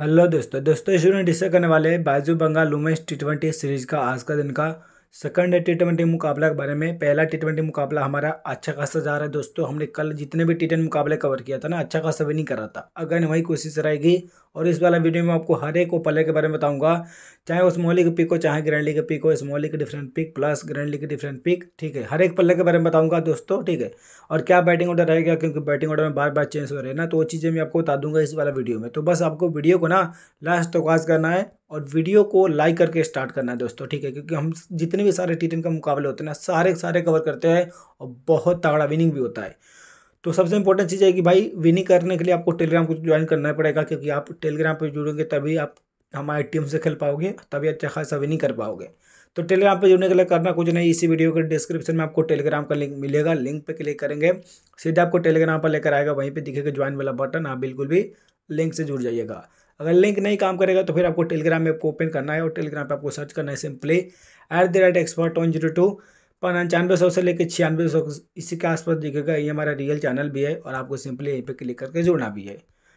hello दोस्तों दोस्तों शुरू डिस्कस करने वाले हैं बाजू Bengal women's T twenty series का आज का दिन का सेकंड टी ट्वेंटी मुकाबला के बारे में पहला टी ट्वेंटी मुकाबला हमारा अच्छा खासा जा रहा है दोस्तों हमने कल जितने भी टी ट्वेंटी मुकाबले कवर किया था ना अच्छा खासा भी नहीं करा था अगर वही कोशिश रहेगी और इस वाला वीडियो में आपको हर एक ओपले के बारे में बताऊंगा चाहे उस मोहली के पिक हो चाहे ग्रैंड लीग पिक हो इस मोहली के different pick plus grand league different pick ठीक है हर एक पल्ले के बारे में बताऊंगा दोस्तों ठीक है और क्या बैटिंग ऑर्डर रहेगा क्योंकि बैटिंग ऑर्डर में बार बार चेंज हो रहे हैं ना तो वो चीज़ें मैं आपको बता दूंगा इस वाला वीडियो में तो बस आपको वीडियो को ना लास्ट तो करना है और वीडियो को लाइक करके स्टार्ट करना है दोस्तों ठीक है क्योंकि हम जितने भी सारे टी का मुकाबले होते हैं ना सारे सारे कवर करते हैं और बहुत तगड़ा विनिंग भी होता है तो सबसे इंपॉर्टेंट चीज़ है कि भाई विनिंग करने के लिए आपको टेलीग्राम को ज्वाइन करना पड़ेगा क्योंकि आप टेलीग्राम पर जुड़ेंगे तभी आप हमारे टीम से खेल पाओगे तभी अच्छा खासा विनिंग कर पाओगे तो टेलीग्राम पर जुड़ने के लिए करना कुछ नहीं इसी वीडियो के डिस्क्रिप्शन में आपको टेलीग्राम का लिंक मिलेगा लिंक पर क्लिक करेंगे सीधे आपको टेलीग्राम पर लेकर आएगा वहीं पर दिखेगा ज्वाइन वाला बटन आप बिल्कुल भी लिंक से जुड़ जाइएगा अगर लिंक नहीं काम करेगा तो फिर आपको टेलीग्राम में को ओपन करना है और टेलीग्राम पर आपको सर्च करना है simply at the rate expert one zero two पचानवे सौ से लेकर छियानवे सौ इसी के आसपास दिखेगा ये हमारा रियल चैनल भी है और आपको सिंपली यहीं पर क्लिक करके जुड़ना भी है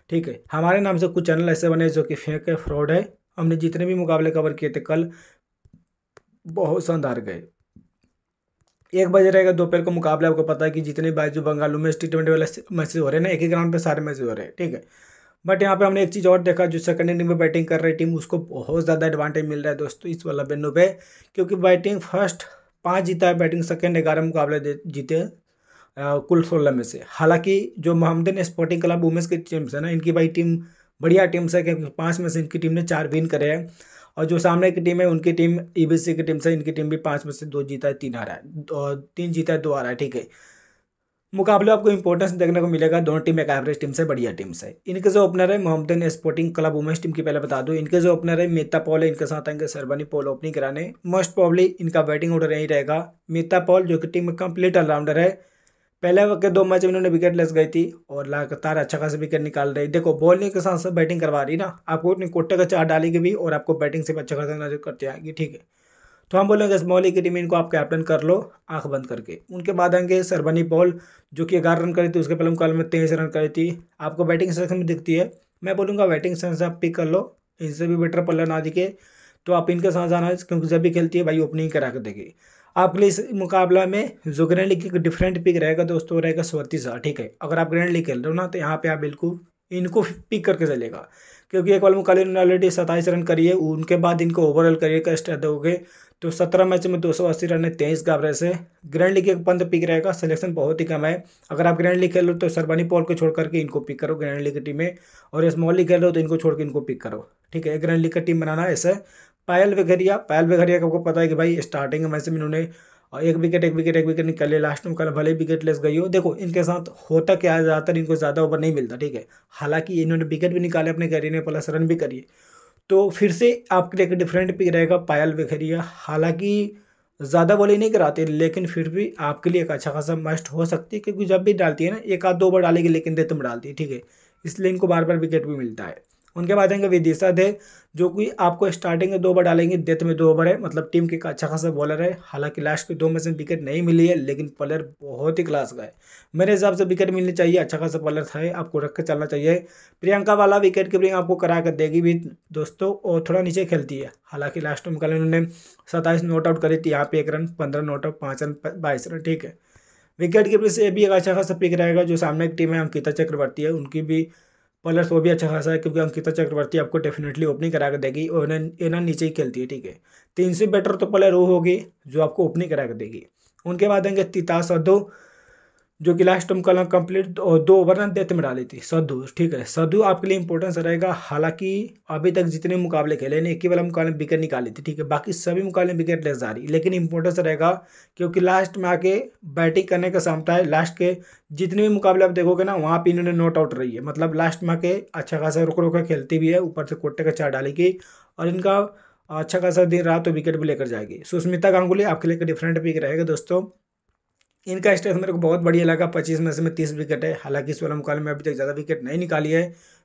ठीक है हमारे नाम से कुछ चैनल ऐसे बने जो कि फेंक है फ्रॉड है हमने जितने भी मुकाबले कवर किए थे कल बहुत शानदार गए एक बजे रहेगा दोपहर को मुकाबला आपको पता है कि जितने बाजू बंगालों में टी ट्वेंटी वाले मैसेज हो रहे हैं ना एक ही ग्राउंड पर सारे मैसेज हो रहे हैं ठीक है बट यहाँ पे हमने एक चीज़ और देखा जो सेकंड इनिंग में बैटिंग कर रही टीम उसको बहुत ज़्यादा एडवांटेज मिल रहा है दोस्तों इस वाला बेनू पे क्योंकि बैटिंग फर्स्ट पाँच जीता है बैटिंग सेकेंड ग्यारह मुकाबले जीते कुल सोलह में से हालांकि जो मोहम्मदन स्पोर्टिंग क्लब वुमेंस की टीम्स है ना इनकी भाई टीम बढ़िया टीम्स है क्योंकि पाँच में से इनकी टीम ने चार विन करे हैं और जो सामने की टीम है उनकी टीम ई e की टीम से इनकी टीम भी पाँच में से दो जीता है तीन हारा है तीन जीता है दो हारा है ठीक है मुकाबले आपको इंपॉर्टेंस देखने को मिलेगा दोनों टीम एक एवरेज टीम से बढ़िया टीम से इनके जो ओपनर है Mohammedan sporting club women's team की पहले बता दूं इनके जो ओपनर है मेहता पॉल है इनके साथ आएंगे सरबनी पॉल ओपनिंग कराने मोस्ट प्रॉब्ली इनका बैटिंग ऑर्डर यही रहेगा मेहता पॉल जो कि टीम में कंप्लीट ऑलराउंडर है पहले के दो मैच में इन्होंने विकेट लेस गई थी और लगातार अच्छा खासा विकेट निकाल रही देखो बॉलिंग के साथ साथ बैटिंग करवा रही ना आपको अपने कोटे का चार डालेगी भी और आपको बैटिंग से भी अच्छा खासा करते आएगी ठीक है तो हम बोलेंगे मौली की टीम इनको आप कैप्टन कर लो आंख बंद करके उनके बाद आएंगे सरबनी पॉल जो कि ग्यारह रन करी थी उसके पहले मुकाबले में तेईस रन करी थी आपको बैटिंग सेक्शन में दिखती है मैं बोलूँगा बैटिंग सेक्शन आप पिक कर लो इनसे भी बेटर पल्लर ना दिखे तो आप इनके साथ जाना क्योंकि जब भी खेलती है भाई ओपनिंग करा कर देगी आपके लिए इस मुकाबला में जो ग्रैंड लीग की डिफरेंट पिक रहेगा दोस्तों रहेगा स्वती सा ठीक है अगर आप ग्रैंड लीग खेल रहे हो ना तो यहाँ पे आप बिल्कुल इनको पिक करके चलेगा क्योंकि एक बार मुकाबले ने ऑलरेडी सत्ताईस रन करिए उनके बाद इनको ओवरऑल करिए का स्टार दोगे तो सत्रह मैच में दो सौ अस्सी रन है तेईस का एवरेज है ग्रैंड लीग एक पंथ पिक रहेगा सिलेक्शन बहुत ही कम है अगर आप ग्रैंड लीग खेलो तो सरबानी पॉल को छोड़ करके इनको पिक करो ग्रैंड लीग की टीम में और स्मॉल लीग खेलो तो इनको छोड़ के इनको पिक करो ठीक है ग्रैंड लीग का टीम बनाना ऐसे पायल वेघरिया पायल वेघरिया का आपको पता है कि भाई स्टार्टिंग मैच में इन्होंने और एक विकेट एक विकेट एक विकेट निकाले लास्ट में कल भले विकेट लेस गई हो देखो इनके साथ होता क्या है ज़्यादातर इनको ज़्यादा ओवर नहीं मिलता ठीक है हालांकि इन्होंने विकेट भी निकाले अपने करियर में प्लस रन भी करिए तो फिर से आपके लिए एक डिफरेंट पिक रहेगा पायल बखेरिया हालांकि ज़्यादा बॉलिंग नहीं कराते लेकिन फिर भी आपके लिए एक अच्छा खासा मस्ट हो सकती है क्योंकि जब भी डालती है ना एक आध दो बार डालेगी लेकिन रेतम डालती है ठीक है इसलिए इनको बार बार विकेट भी मिलता है उनके बाद आएंगे विदिशा दे जो कि आपको स्टार्टिंग में दो ओवर डालेंगे डेथ में दो ओवर है मतलब टीम के अच्छा खासा बॉलर है हालांकि लास्ट के दो में से विकेट नहीं मिली है लेकिन प्लेयर बहुत ही क्लास का है मेरे हिसाब से विकेट मिलनी चाहिए अच्छा खासा बॉलर था आपको रख कर चलना चाहिए प्रियंका वाला विकेट कीपिंग आपको करा कर देगी भी दोस्तों और थोड़ा नीचे खेलती है हालांकि लास्ट में कल उन्होंने सत्ताईस नोट आउट करी थी यहाँ पे एक रन पंद्रह नोट आउट पाँच रन बाईस रन ठीक है विकेट कीपिंग से भी एक अच्छा खासा पिक रहेगा जो सामने की टीम है अंकिता चक्रवर्ती है उनकी भी पलर्स वो भी अच्छा खासा है क्योंकि अंकिता चक्रवर्ती आपको डेफिनेटली ओपनिंग करा के देगी और एना नीचे ही खेलती है ठीक है तो इनसे बेटर तो पलर वो होगी जो आपको ओपनिंग करा के देगी उनके बाद आएंगे तितास अद्धो जो कि लास्ट टर्म कल कंप्लीट दो ओवर ना देते में डाली थी सद्धु ठीक है सद्धु आपके लिए इंपॉर्टेंस रहेगा हालांकि अभी तक जितने मुकाबले खेले ने केवल मुकाबले में विकेट निकाली थी ठीक है बाकी सभी मुकाबले में विकेट ले जा रही लेकिन इंपॉर्टेंस रहेगा क्योंकि लास्ट में आके बैटिंग करने का क्षमता है लास्ट के जितने भी मुकाबले आप देखोगे ना वहाँ पर इन्होंने नॉट आउट रही है मतलब लास्ट में आके अच्छा खासा रुक रुक खेलती भी है ऊपर से कोटे का चार डालेगी और इनका अच्छा खासा दिन रात तो विकेट भी लेकर जाएगी सुस्मिता गांगुली आपके लिए डिफरेंट पिक रहेगा दोस्तों इनका स्ट्रेस मेरे को बहुत बढ़िया लगा पच्चीस में से में तीस विकेट है हालांकि वाला मुकाबले में अभी तक ज़्यादा विकेट नहीं निकाली है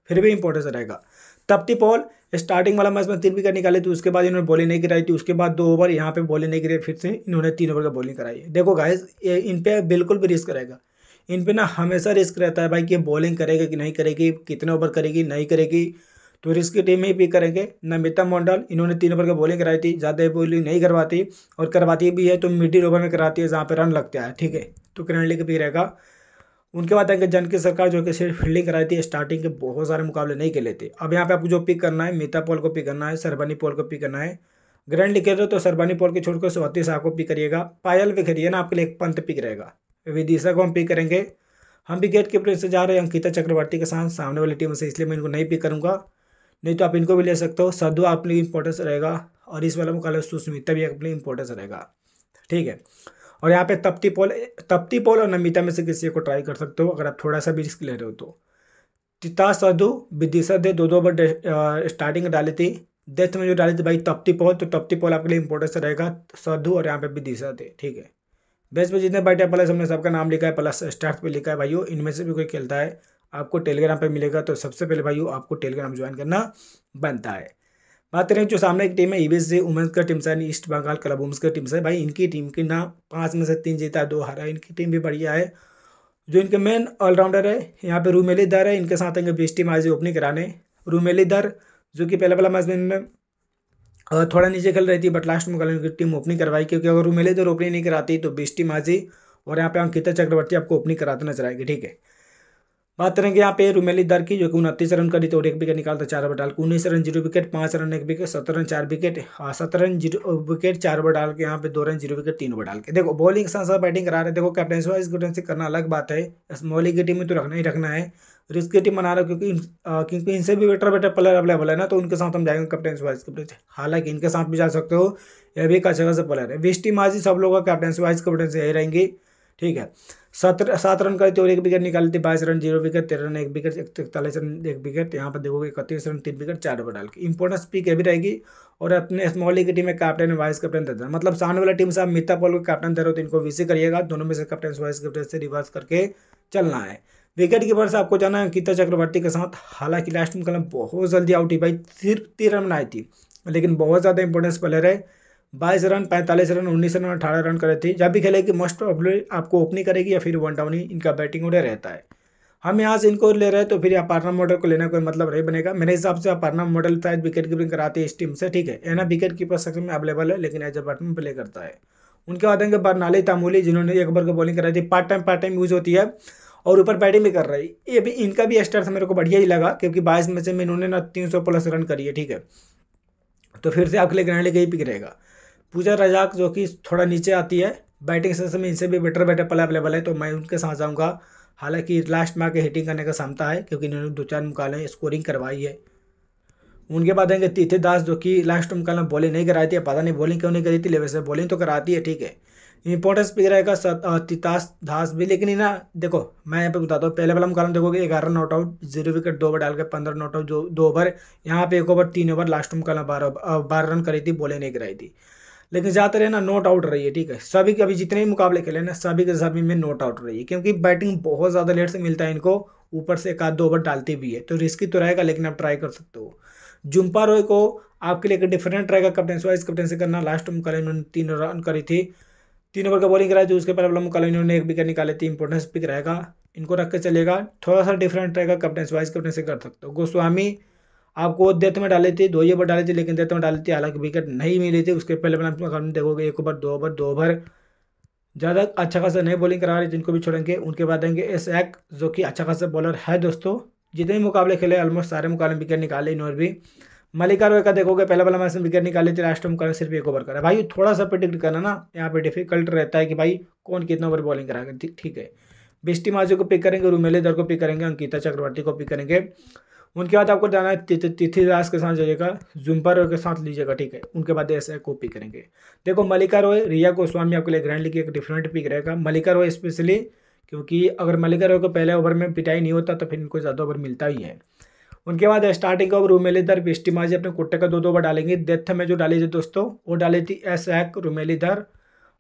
फिर भी इंपॉर्टेंस रहेगा तप्ती पॉल स्टार्टिंग वाला मैच में तीन विकेट निकाले थे तो उसके बाद इन्होंने बॉलिंग नहीं कराई थी उसके बाद दो ओवर यहाँ पे बॉलिंग नहीं करी फिर से इन्होंने तीन ओवर का बॉलिंग कराई देखो गाइस इन पर बिल्कुल भी रिस्क रहेगा इन पर ना हमेशा रिस्क रहता है भाई कि बॉलिंग करेगा कि नहीं करेगी कितने ओवर करेगी नहीं करेगी तो रिस्क की टीम में भी करेंगे नमिता मंडल इन्होंने तीन ओवर की बॉलिंग कराई थी ज़्यादा बॉलिंग नहीं करवाती और करवाती भी है तो मिडिल ओवर में कराती है जहाँ पर रन लगता है ठीक है तो किरण लिख भी रहेगा उनके बाद आएंगे जनकी सरकार जो कि सिर्फ फील्डिंग कराई थी स्टार्टिंग के बहुत सारे मुकाबले नहीं खेले थे अब यहाँ पे आपको जो पिक करना है मीता पॉल को पिक करना है सरबानी पॉल को पिक करना है ग्रैंड लिखे तो सरबानी पॉल को छोड़कर स्वाति शाह को पिक करिएगा पायल भी खरीदिए ना आपके लिए एक पंत पिक रहेगा विदिशा को हम पिक करेंगे हम भी गेट कीपर से जा रहे हैं अंकिता चक्रवर्ती के साथ सामने वाली टीम से इसलिए मैं इनको नहीं पिक करूँगा नहीं तो आप इनको भी ले सकते हो सदवा अपने इंपॉर्टेंस रहेगा और इस वाला मुकाबले सुस्मिता भी अपने इंपॉर्टेंस रहेगा ठीक है और यहाँ पे तप्ती पोल तप्ती पोल और नमिता में से किसी को ट्राई कर सकते हो अगर आप थोड़ा सा भी रिस्क ले रहे हो तो तिता साधु विदिशा दे दो दो बार स्टार्टिंग डाली थी डेथ में जो डाली थी भाई तप्ती पोल तो तप्ती पोल आपके लिए इंपॉर्टेंस रहेगा साधु और यहाँ पे विदिशा दे ठीक है बेस्ट में जितने बैठे प्लस हमने सबका नाम लिखा है प्लस स्टार्ट पे लिखा है भाई इनमें से भी कोई खेलता है आपको टेलीग्राम पर मिलेगा तो सबसे पहले भाई आपको टेलीग्राम ज्वाइन करना बनता है बात करें जो सामने की टीम है ईबीएस से वुमेंस का team sir east Bengal club women's का टीम सर भाई इनकी टीम के नाम पाँच में से तीन जीता दो हारा इनकी टीम भी बढ़िया है जो इनके मेन ऑलराउंडर है यहाँ पे रूमेली दर है इनके साथ आएंगे बीस टीम आज ओपनिंग कराने रूमेली दर जो कि पहला पहला मैच में थोड़ा नीचे खेल रही थी बट लास्ट में इनकी टीम ओपनिंग करवाई क्योंकि अगर रूमेली दर ओपनिंग नहीं कराती तो बीस टीम आज और यहाँ पे अंकिता चक्रवर्ती आपको ओपनिंग कराते नजर आएगी ठीक है बात करेंगे यहाँ पे रुमेली दर की जो कि उनतीस रन करी तो और एक विकेट निकालता चार ओवर डाल के उन्नीस रन जीरो विकेट पाँच रन एक विकेट सत्रह रन चार विकेट हाँ, सत्रह रन जीरो विकेट चार ओवर डाल के यहाँ पे दो रन जीरो विकेट तीन ओवर डाल के देखो बॉलिंग के साथ साथ बैटिंग करा रहे देखो कैप्टनसी वाइज से करना अलग बात है मॉलिंग की टीम में तो रखना ही रखना है रिस्क की टीम बना रहा क्योंकि क्योंकि इनसे भी बेटर बेटर प्लेयर अवेलेबल है ना तो उनके साथ हम जाएंगे कैप्टनसी कैप्टन से हालांकि इनके साथ भी जा सकते हो यह भी एक अच्छा खासा प्लेयर है वेस्ट टीम आज ही सब लोगों का कैप्टनसी कैप्टन से यही रहेंगी ठीक है सात सात रन करते और तो एक विकेट निकालते बाईस रन जीरो विकेट तेरह रन एक विकेट इकतालीस रन एक विकेट यहाँ पर देखोगे इकतीस रन तीन विकेट चार ओवर डाल के इंपोर्टेंस पी के भी रहेगी और अपने स्मॉली की टीम में कैप्टन वाइस कैप्टन दे मतलब सामने वाला टीम से आप मिता पॉल को कैप्टन हो तो इनको विसी करिएगा दोनों में से कैप्टन वाइस कैप्टन से रिवर्स करके चलना है विकेट कीपर से आपको जाना है अंकिता चक्रवर्ती के साथ हालांकि लास्ट में कल बहुत जल्दी आउट ही भाई सिर्फ तीन रन बनाई थी लेकिन बहुत ज़्यादा इंपॉर्टेंस प्लेयर है बाईस रन पैंतालीस रन उन्नीस रन अठारह रन करे थे जब भी खेलेगी मोस्ट प्रॉब्लली आपको ओपनिंग करेगी या फिर वन डाउन ही इनका बैटिंग ऑर्डर रहता है हम यहाँ से इनको ले रहे हैं तो फिर यहाँ पार्टनर मॉडल को लेना कोई मतलब नहीं बनेगा मेरे हिसाब से पार्टनर मॉडल शायद विकेट कीपिंग कराते हैं इस टीम से ठीक है एना विकेट कीपर सेक्शन में अवेलेबल है लेकिन एज ए बैटमैन प्ले करता है उनके बाद आएंगे बरनाली तामूली जिन्होंने एक बार को बॉलिंग कराई थी part time part time use होती है और ऊपर बैटिंग भी कर रही ये भी इनका भी स्टार्ट मेरे को बढ़िया ही लगा क्योंकि बाईस मैच में इन्होंने ना तीन सौ प्लस रन करी है ठीक है तो फिर से आपके लिए ग्रहण ही पिक रहेगा पूजा रजाक जो कि थोड़ा नीचे आती है बैटिंग सेशन में इनसे भी बेटर बैटर प्लेयर अवेलेबल है तो मैं उनके साथ जाऊँगा हालांकि लास्ट में आके हिटिंग करने का क्षमता है क्योंकि इन्होंने दो चार मुकाबले स्कोरिंग करवाई है उनके बाद आएंगे तिथि दास जो कि लास्ट में बॉलिंग नहीं कराती है पता नहीं बॉलिंग क्यों नहीं करी थी लेवल से बॉलिंग तो कराती है ठीक है इंपॉर्टेंस पिक रहेगा तितास धास भी लेकिन ना देखो मैं यहाँ पे बताता हूँ पहले वाला में देखोगे ग्यारह नॉट आउट जीरो विकेट दो ओवर डाल के पंद्रह नॉट आउट जो दो ओवर यहाँ पे एक ओवर तीन ओवर लास्ट मुकाबला बारह बारह रन करी थी बॉलिंग नहीं कराई थी लेकिन ज़्यादातर है ना नॉट आउट रही है ठीक है सभी के अभी जितने भी मुकाबले खेले ना सभी के सभी में नॉट आउट रही है क्योंकि बैटिंग बहुत ज़्यादा लेट से मिलता है इनको ऊपर से एक आध दो ओवर डालती भी है तो रिस्की तो रहेगा लेकिन आप ट्राई कर सकते हो जुम्पा रॉय को आपके लिए एक डिफरेंट रहेगा वाइज वाइस से करना लास्ट में कल इन्होंने तीन रन करी थी तीन ओवर का बॉलिंग कराया जो तो उसके पहले कल इन्होंने एक विकेट निकाली थी इंपॉर्टेंस पिक रहेगा इनको रख के चलेगा थोड़ा सा डिफरेंट रहेगा वाइज वाइस से कर सकते हो गोस्वामी आपको देते में डाले थी दो ही ओवर डाले थी लेकिन देते में डाले थे हालांकि विकेट नहीं मिली थी उसके पहले अपना अकाउंट देखोगे एक ओवर दो ओवर दो ओवर ज़्यादा अच्छा खासा नहीं बॉलिंग करा रहे जिनको भी छोड़ेंगे उनके बाद आएंगे एस एक् जो कि अच्छा खासा बॉलर है दोस्तों जितने भी मुकाबले खेले ऑलमोस्ट सारे मुकाबले में विकेट निकाले इन्होंने भी मलिकार का देखोगे पहला वाला मैच में विकेट निकाले थे लास्ट मुकाबले सिर्फ एक ओवर करा भाई थोड़ा सा प्रिडिक्ट करना ना यहाँ पे डिफिकल्ट रहता है कि भाई कौन कितना ओवर बॉलिंग कराएगा ठीक है बिस्टी माजी को पिक करेंगे रूमेले दर को पिक करेंगे अंकिता चक्रवर्ती को पिक करेंगे उनके बाद आपको जाना है तिथि दास के साथ जाइएगा जुम्पा रॉय के साथ लीजिएगा ठीक है उनके बाद ऐसा कॉपी करेंगे देखो मलिका रॉय रिया गोस्वामी आपके लिए ग्रैंड लीग एक डिफरेंट पिक रहेगा मलिका रॉय स्पेशली क्योंकि अगर मलिका रॉय को पहले ओवर में पिटाई नहीं होता तो फिर इनको ज़्यादा ओवर मिलता ही है उनके बाद स्टार्टिंग ओवर रूमेलीधर बिस्टिमाजी अपने कुट्टे का दो दो ओवर डालेंगे डेथ में जो डाली थी दोस्तों वो डाली थी एस रुमेली दर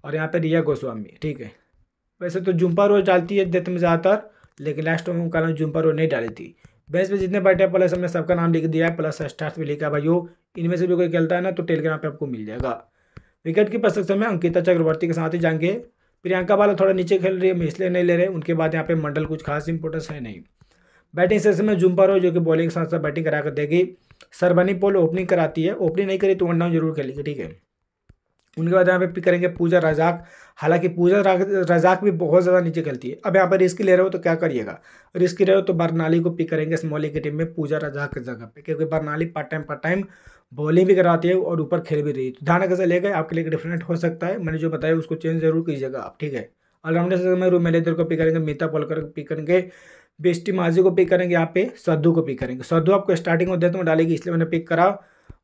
और यहाँ पर रिया गोस्वामी ठीक है वैसे तो जुम्पा रॉय डालती है डेथ में ज़्यादातर लेकिन लास्ट में कारण जुम्पा रॉय नहीं डाली थी बेस पे जितने बैठे हैं प्लस हमने सबका नाम लिख दिया है प्लस स्टार्स भी लिखा है भाइयों इनमें से भी कोई खेलता है ना तो टेलीग्राम पे आपको मिल जाएगा विकेट की प्रशिक्षण में अंकिता चक्रवर्ती के साथ ही जाएंगे प्रियंका बाला थोड़ा नीचे खेल रही है इसलिए नहीं ले रहे उनके बाद यहाँ पे मंडल कुछ खास इंपोर्टेंस है नहीं बैटिंग सेशन में जुम्पर हो जो कि बॉलिंग के साथ साथ बैटिंग करा कर देगी सरबनी पोल ओपनिंग कराती है ओपनिंग नहीं करी तो वन डाउन जरूर खेलेगी ठीक है उनके बाद यहाँ पे पिक करेंगे पूजा रजाक हालांकि पूजा रजाक भी बहुत ज़्यादा नीचे गलती है अब यहाँ पर रिस्क ले रहे हो तो क्या करिएगा रिस्क ले रहे हो तो बरनाली को पिक करेंगे स्मॉली की टीम में पूजा रजाक की जगह पर क्योंकि Barnali part time part time bowling भी कराती है और ऊपर खेल भी रही है तो ध्यान कैसे ले गए आपके लिए डिफरेंट हो सकता है मैंने जो बताया उसको चेंज जरूर कीजिएगा आप ठीक है ऑलराउंडर से मैं मैनेजर को पिक करेंगे मीता पोलकर को पिक करेंगे बेस्टी माजी को पिक करेंगे यहाँ पे सद्दू को पिक करेंगे सद्दू आपको स्टार्टिंग में देते में डालेगी इसलिए मैंने पिक करा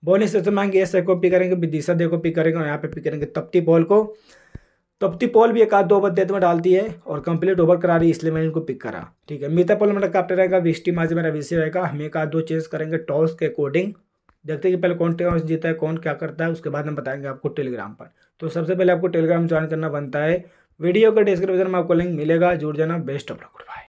बॉलिंग से तो मांगे एस को पिक करेंगे विदिशा दे को पिक करेंगे और यहाँ पे पिक करेंगे तप्ती बॉल को तो तप्ती पॉल भी एक आध दो ओवर देते में डालती है और कंप्लीट ओवर करा रही है इसलिए मैंने इनको पिक करा ठीक है मीता पॉल मेरा कैप्टन रहेगा विस्टी माजी मेरा विषय रहेगा हम एक आध दो चेंज करेंगे टॉस के अकॉर्डिंग देखते हैं कि पहले कौन टेस्ट जीता है कौन क्या करता है उसके बाद हम बताएंगे आपको टेलीग्राम पर तो सबसे पहले आपको टेलीग्राम ज्वाइन करना बनता है वीडियो का डिस्क्रिप्शन में आपको लिंक मिलेगा जुड़ जाना बेस्ट ऑफ लक बाय